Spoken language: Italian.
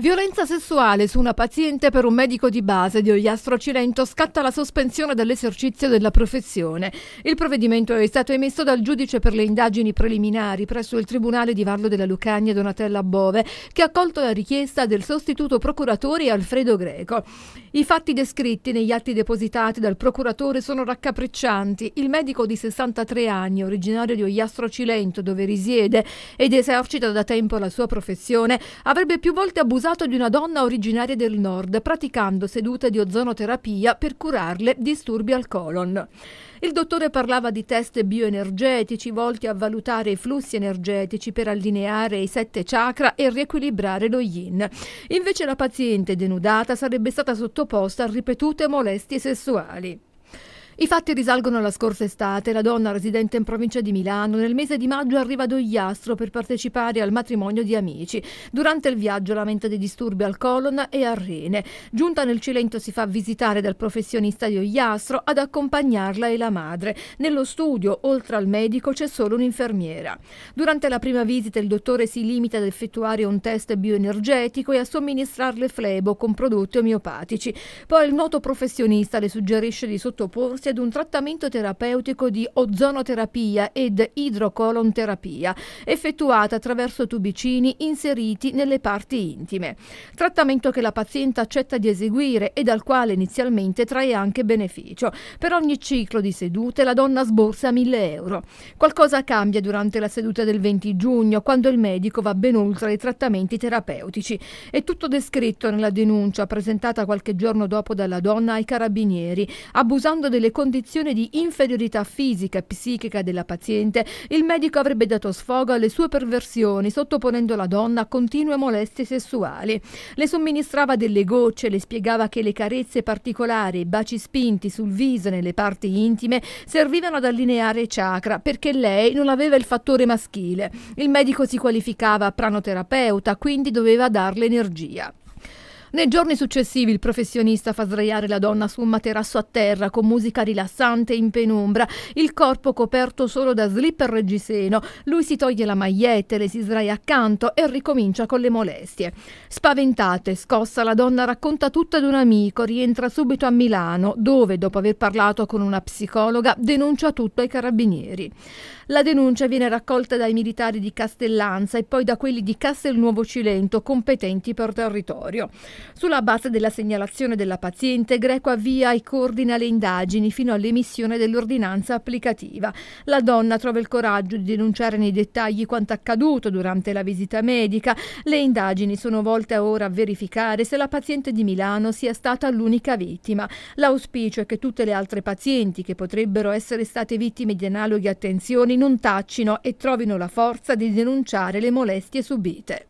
Violenza sessuale su una paziente per un medico di base di Ogliastro Cilento scatta la sospensione dall'esercizio della professione. Il provvedimento è stato emesso dal giudice per le indagini preliminari presso il Tribunale di Varlo della Lucania Donatella Bove, che ha accolto la richiesta del sostituto procuratore Alfredo Greco. I fatti descritti negli atti depositati dal procuratore sono raccapriccianti. Il medico di 63 anni, originario di Ogliastro Cilento, dove risiede ed esercita da tempo la sua professione, avrebbe più volte abusato sposato di una donna originaria del nord, praticando sedute di ozonoterapia per curarle disturbi al colon. Il dottore parlava di test bioenergetici volti a valutare i flussi energetici per allineare i sette chakra e riequilibrare lo yin. Invece la paziente denudata sarebbe stata sottoposta a ripetute molestie sessuali. I fatti risalgono alla scorsa estate. La donna residente in provincia di Milano nel mese di maggio arriva ad Ogliastro per partecipare al matrimonio di amici. Durante il viaggio lamenta dei disturbi al colon e al rene. Giunta nel Cilento si fa visitare dal professionista di Ogliastro ad accompagnarla e la madre. Nello studio, oltre al medico, c'è solo un'infermiera. Durante la prima visita il dottore si limita ad effettuare un test bioenergetico e a somministrarle flebo con prodotti omeopatici. Poi il noto professionista le suggerisce di sottoporsi grazie ad un trattamento terapeutico di ozonoterapia ed idrocolonterapia effettuata attraverso tubicini inseriti nelle parti intime. Trattamento che la paziente accetta di eseguire e dal quale inizialmente trae anche beneficio. Per ogni ciclo di sedute la donna sborsa 1000 euro. Qualcosa cambia durante la seduta del 20 giugno quando il medico va ben oltre i trattamenti terapeutici. È tutto descritto nella denuncia presentata qualche giorno dopo dalla donna ai carabinieri, abusando delle condizione di inferiorità fisica e psichica della paziente, il medico avrebbe dato sfogo alle sue perversioni, sottoponendo la donna a continue molestie sessuali. Le somministrava delle gocce, le spiegava che le carezze particolari, i baci spinti sul viso e nelle parti intime servivano ad allineare i chakra perché lei non aveva il fattore maschile. Il medico si qualificava pranoterapeuta, quindi doveva darle energia. Nei giorni successivi il professionista fa sdraiare la donna su un materasso a terra con musica rilassante in penombra, il corpo coperto solo da slipper reggiseno. Lui si toglie la maglietta, le si sdraia accanto e ricomincia con le molestie. Spaventata e scossa, la donna racconta tutto ad un amico, rientra subito a Milano, dove, dopo aver parlato con una psicologa, denuncia tutto ai carabinieri. La denuncia viene raccolta dai militari di Castellanza e poi da quelli di Castelnuovo Cilento, competenti per territorio. Sulla base della segnalazione della paziente, Greco avvia e coordina le indagini fino all'emissione dell'ordinanza applicativa. La donna trova il coraggio di denunciare nei dettagli quanto accaduto durante la visita medica. Le indagini sono volte ora a verificare se la paziente di Milano sia stata l'unica vittima. L'auspicio è che tutte le altre pazienti che potrebbero essere state vittime di analoghe attenzioni non taccino e trovino la forza di denunciare le molestie subite.